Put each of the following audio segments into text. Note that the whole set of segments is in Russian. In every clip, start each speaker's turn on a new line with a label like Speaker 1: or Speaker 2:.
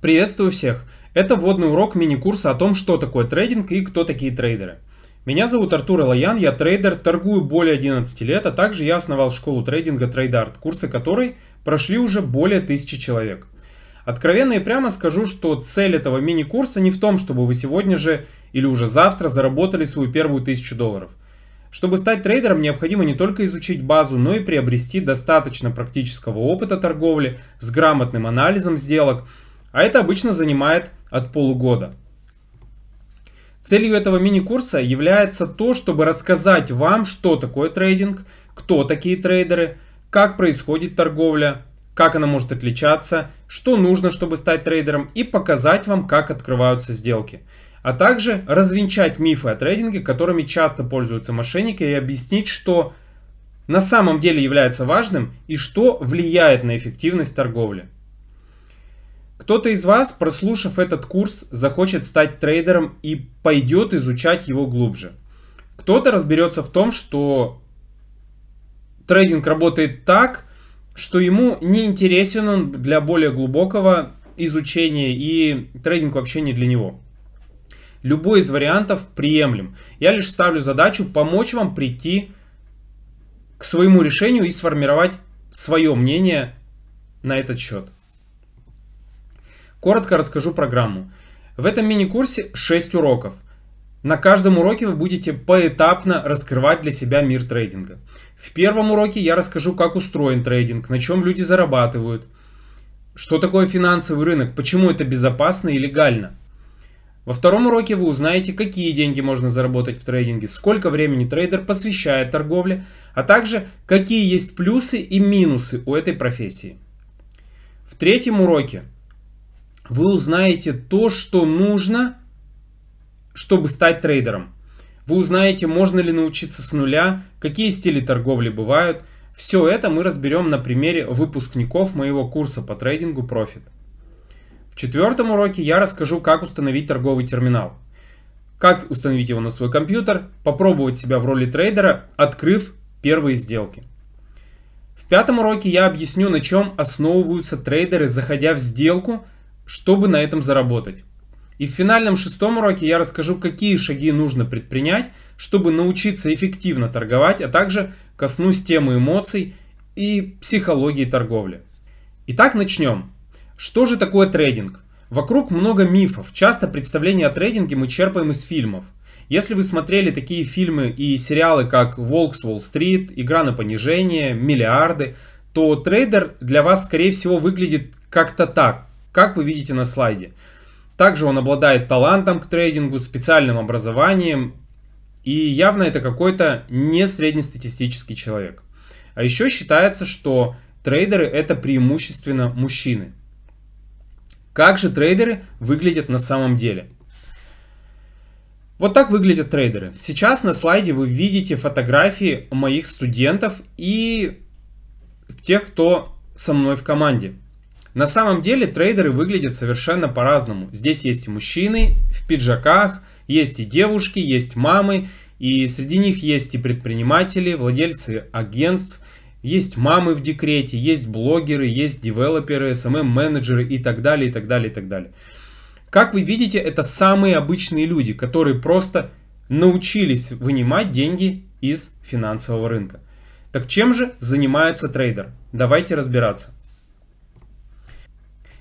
Speaker 1: Приветствую всех! Это вводный урок мини-курса о том, что такое трейдинг и кто такие трейдеры. Меня зовут Артур Элоян, я трейдер, торгую более 11 лет, а также я основал школу трейдинга TradeArt, курсы которой прошли уже более тысячи человек. Откровенно и прямо скажу, что цель этого мини-курса не в том, чтобы вы сегодня же или уже завтра заработали свою первую тысячу долларов. Чтобы стать трейдером, необходимо не только изучить базу, но и приобрести достаточно практического опыта торговли с грамотным анализом сделок – а это обычно занимает от полугода. Целью этого мини-курса является то, чтобы рассказать вам, что такое трейдинг, кто такие трейдеры, как происходит торговля, как она может отличаться, что нужно, чтобы стать трейдером и показать вам, как открываются сделки. А также развенчать мифы о трейдинге, которыми часто пользуются мошенники, и объяснить, что на самом деле является важным и что влияет на эффективность торговли. Кто-то из вас, прослушав этот курс, захочет стать трейдером и пойдет изучать его глубже. Кто-то разберется в том, что трейдинг работает так, что ему не интересен он для более глубокого изучения и трейдинг вообще не для него. Любой из вариантов приемлем. Я лишь ставлю задачу помочь вам прийти к своему решению и сформировать свое мнение на этот счет. Коротко расскажу программу. В этом мини-курсе 6 уроков. На каждом уроке вы будете поэтапно раскрывать для себя мир трейдинга. В первом уроке я расскажу, как устроен трейдинг, на чем люди зарабатывают, что такое финансовый рынок, почему это безопасно и легально. Во втором уроке вы узнаете, какие деньги можно заработать в трейдинге, сколько времени трейдер посвящает торговле, а также какие есть плюсы и минусы у этой профессии. В третьем уроке вы узнаете то, что нужно, чтобы стать трейдером. Вы узнаете, можно ли научиться с нуля, какие стили торговли бывают. Все это мы разберем на примере выпускников моего курса по трейдингу Profit. В четвертом уроке я расскажу, как установить торговый терминал. Как установить его на свой компьютер, попробовать себя в роли трейдера, открыв первые сделки. В пятом уроке я объясню, на чем основываются трейдеры, заходя в сделку – чтобы на этом заработать. И в финальном шестом уроке я расскажу, какие шаги нужно предпринять, чтобы научиться эффективно торговать, а также коснусь темы эмоций и психологии торговли. Итак, начнем. Что же такое трейдинг? Вокруг много мифов. Часто представления о трейдинге мы черпаем из фильмов. Если вы смотрели такие фильмы и сериалы, как «Волк с Уолл-стрит», «Игра на понижение», «Миллиарды», то трейдер для вас, скорее всего, выглядит как-то так, как вы видите на слайде. Также он обладает талантом к трейдингу, специальным образованием, и явно это какой-то не среднестатистический человек. А еще считается, что трейдеры это преимущественно мужчины. Как же трейдеры выглядят на самом деле? Вот так выглядят трейдеры. Сейчас на слайде вы видите фотографии моих студентов и тех, кто со мной в команде. На самом деле трейдеры выглядят совершенно по-разному. Здесь есть и мужчины в пиджаках, есть и девушки, есть мамы, и среди них есть и предприниматели, владельцы агентств, есть мамы в декрете, есть блогеры, есть девелоперы, SMM-менеджеры эм и так далее, и так далее, и так далее. Как вы видите, это самые обычные люди, которые просто научились вынимать деньги из финансового рынка. Так чем же занимается трейдер? Давайте разбираться.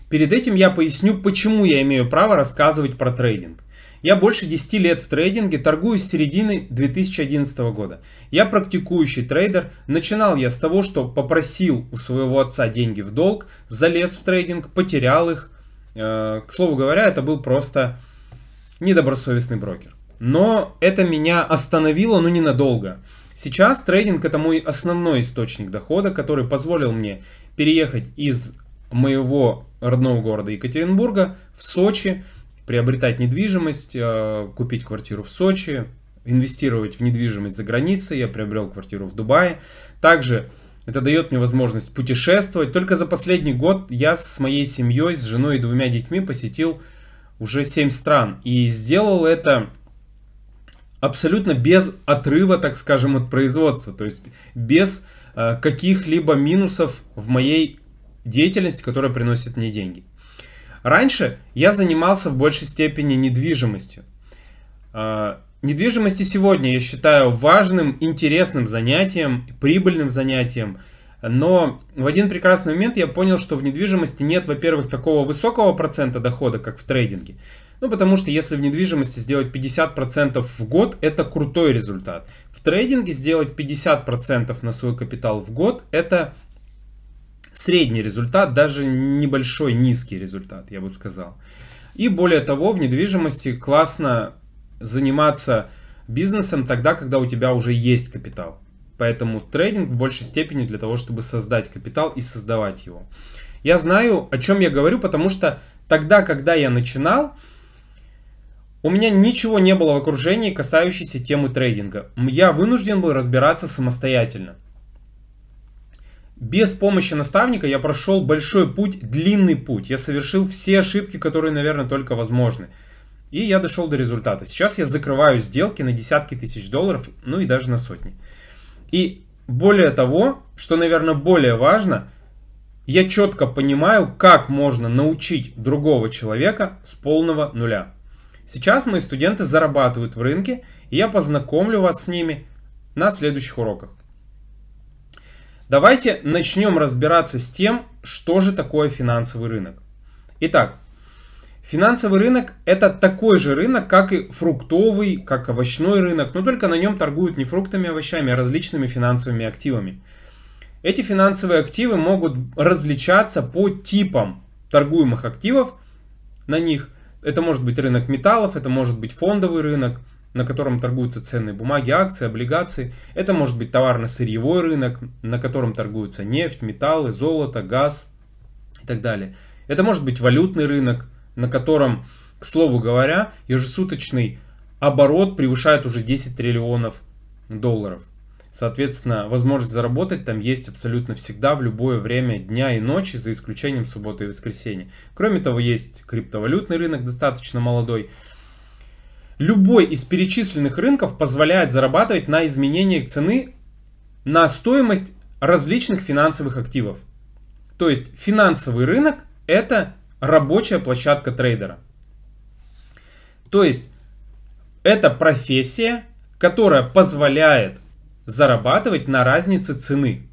Speaker 1: Перед этим я поясню, почему я имею право рассказывать про трейдинг. Я больше 10 лет в трейдинге, торгую с середины 2011 года. Я практикующий трейдер. Начинал я с того, что попросил у своего отца деньги в долг, залез в трейдинг, потерял их. Э, к слову говоря, это был просто недобросовестный брокер. Но это меня остановило, ну ненадолго. Сейчас трейдинг это мой основной источник дохода, который позволил мне переехать из моего родного города Екатеринбурга в Сочи, приобретать недвижимость, э, купить квартиру в Сочи, инвестировать в недвижимость за границей. Я приобрел квартиру в Дубае. Также это дает мне возможность путешествовать. Только за последний год я с моей семьей, с женой и двумя детьми посетил уже 7 стран. И сделал это абсолютно без отрыва, так скажем, от производства. То есть без э, каких-либо минусов в моей деятельность, которая приносит мне деньги. Раньше я занимался в большей степени недвижимостью. А, недвижимости сегодня я считаю важным, интересным занятием, прибыльным занятием, но в один прекрасный момент я понял, что в недвижимости нет, во-первых, такого высокого процента дохода, как в трейдинге. Ну, потому что если в недвижимости сделать 50% в год, это крутой результат. В трейдинге сделать 50% на свой капитал в год, это средний результат, даже небольшой низкий результат, я бы сказал. И более того, в недвижимости классно заниматься бизнесом тогда, когда у тебя уже есть капитал. Поэтому трейдинг в большей степени для того, чтобы создать капитал и создавать его. Я знаю, о чем я говорю, потому что тогда, когда я начинал, у меня ничего не было в окружении, касающейся темы трейдинга. Я вынужден был разбираться самостоятельно без помощи наставника я прошел большой путь, длинный путь. Я совершил все ошибки, которые, наверное, только возможны. И я дошел до результата. Сейчас я закрываю сделки на десятки тысяч долларов, ну и даже на сотни. И более того, что, наверное, более важно, я четко понимаю, как можно научить другого человека с полного нуля. Сейчас мои студенты зарабатывают в рынке, и я познакомлю вас с ними на следующих уроках. Давайте начнем разбираться с тем, что же такое финансовый рынок. Итак, финансовый рынок это такой же рынок, как и фруктовый, как овощной рынок, но только на нем торгуют не фруктами и а овощами, а различными финансовыми активами. Эти финансовые активы могут различаться по типам торгуемых активов на них. Это может быть рынок металлов, это может быть фондовый рынок, на котором торгуются ценные бумаги, акции, облигации. Это может быть товарно-сырьевой рынок, на котором торгуются нефть, металлы, золото, газ и так далее. Это может быть валютный рынок, на котором, к слову говоря, ежесуточный оборот превышает уже 10 триллионов долларов. Соответственно, возможность заработать там есть абсолютно всегда, в любое время дня и ночи, за исключением субботы и воскресенья. Кроме того, есть криптовалютный рынок, достаточно молодой. Любой из перечисленных рынков позволяет зарабатывать на изменениях цены на стоимость различных финансовых активов. То есть финансовый рынок – это рабочая площадка трейдера. То есть это профессия, которая позволяет зарабатывать на разнице цены,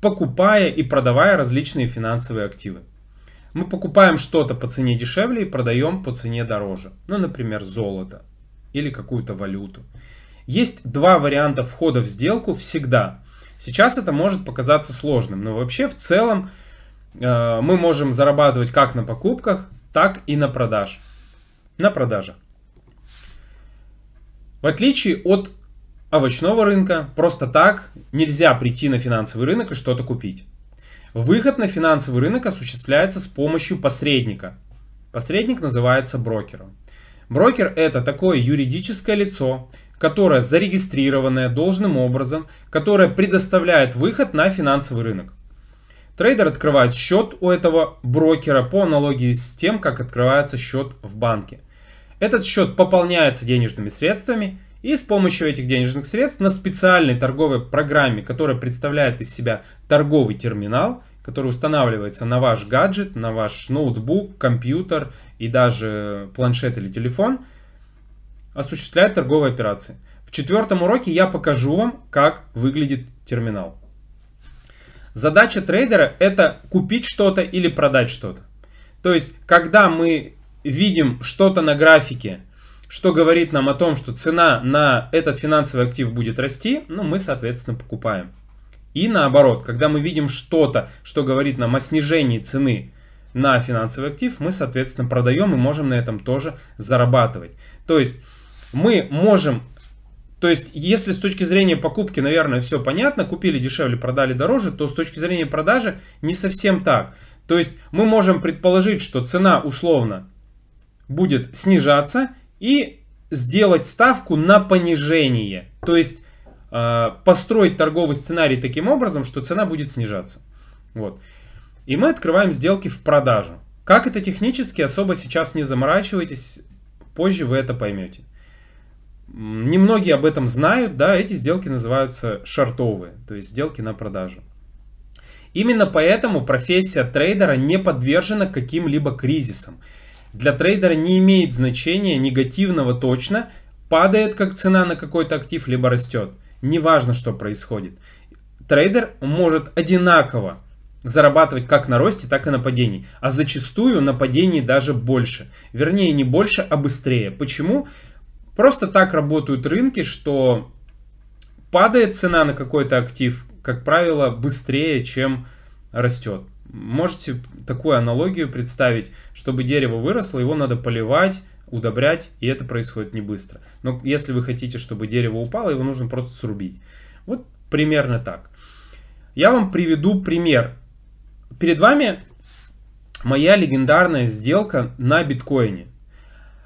Speaker 1: покупая и продавая различные финансовые активы. Мы покупаем что-то по цене дешевле и продаем по цене дороже. Ну, например, золото или какую-то валюту. Есть два варианта входа в сделку всегда. Сейчас это может показаться сложным, но вообще в целом э, мы можем зарабатывать как на покупках, так и на продаж. На продаже. В отличие от овощного рынка, просто так нельзя прийти на финансовый рынок и что-то купить. Выход на финансовый рынок осуществляется с помощью посредника. Посредник называется брокером. Брокер – это такое юридическое лицо, которое зарегистрированное должным образом, которое предоставляет выход на финансовый рынок. Трейдер открывает счет у этого брокера по аналогии с тем, как открывается счет в банке. Этот счет пополняется денежными средствами, и с помощью этих денежных средств на специальной торговой программе, которая представляет из себя торговый терминал – который устанавливается на ваш гаджет, на ваш ноутбук, компьютер и даже планшет или телефон, осуществляет торговые операции. В четвертом уроке я покажу вам, как выглядит терминал. Задача трейдера – это купить что-то или продать что-то. То есть, когда мы видим что-то на графике, что говорит нам о том, что цена на этот финансовый актив будет расти, ну, мы, соответственно, покупаем. И наоборот, когда мы видим что-то, что говорит нам о снижении цены на финансовый актив, мы, соответственно, продаем и можем на этом тоже зарабатывать. То есть мы можем то есть, если с точки зрения покупки, наверное, все понятно, купили дешевле, продали дороже, то с точки зрения продажи не совсем так. То есть, мы можем предположить, что цена условно будет снижаться и сделать ставку на понижение. То есть, Э, построить торговый сценарий таким образом, что цена будет снижаться. Вот. И мы открываем сделки в продажу. Как это технически, особо сейчас не заморачивайтесь, позже вы это поймете. Немногие об этом знают, да, эти сделки называются шартовые, то есть сделки на продажу. Именно поэтому профессия трейдера не подвержена каким-либо кризисам. Для трейдера не имеет значения негативного точно, падает как цена на какой-то актив, либо растет. Неважно, что происходит. Трейдер может одинаково зарабатывать как на росте, так и на падении. А зачастую на падении даже больше. Вернее, не больше, а быстрее. Почему? Просто так работают рынки, что падает цена на какой-то актив, как правило, быстрее, чем растет. Можете такую аналогию представить, чтобы дерево выросло, его надо поливать, удобрять, и это происходит не быстро. Но если вы хотите, чтобы дерево упало, его нужно просто срубить. Вот примерно так. Я вам приведу пример. Перед вами моя легендарная сделка на биткоине.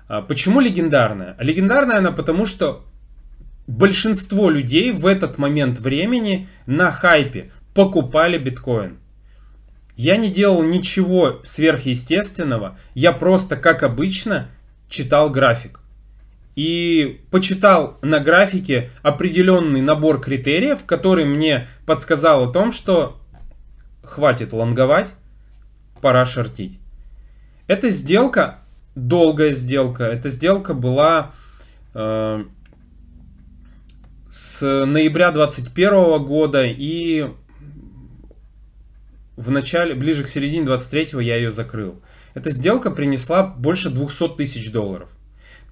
Speaker 1: А, почему легендарная? Легендарная она потому, что большинство людей в этот момент времени на хайпе покупали биткоин. Я не делал ничего сверхъестественного, я просто, как обычно, читал график. И почитал на графике определенный набор критериев, который мне подсказал о том, что хватит лонговать, пора шортить. Эта сделка, долгая сделка, эта сделка была э, с ноября 2021 года и в начале, ближе к середине 23 я ее закрыл. Эта сделка принесла больше 200 тысяч долларов.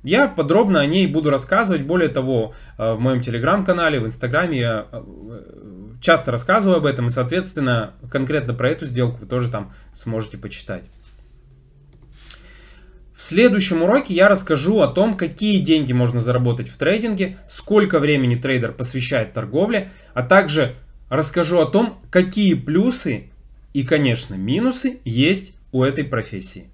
Speaker 1: Я подробно о ней буду рассказывать. Более того, э, в моем телеграм-канале, в инстаграме я э, э, часто рассказываю об этом. И, соответственно, конкретно про эту сделку вы тоже там сможете почитать. В следующем уроке я расскажу о том, какие деньги можно заработать в трейдинге, сколько времени трейдер посвящает торговле, а также расскажу о том, какие плюсы и, конечно, минусы есть у этой профессии.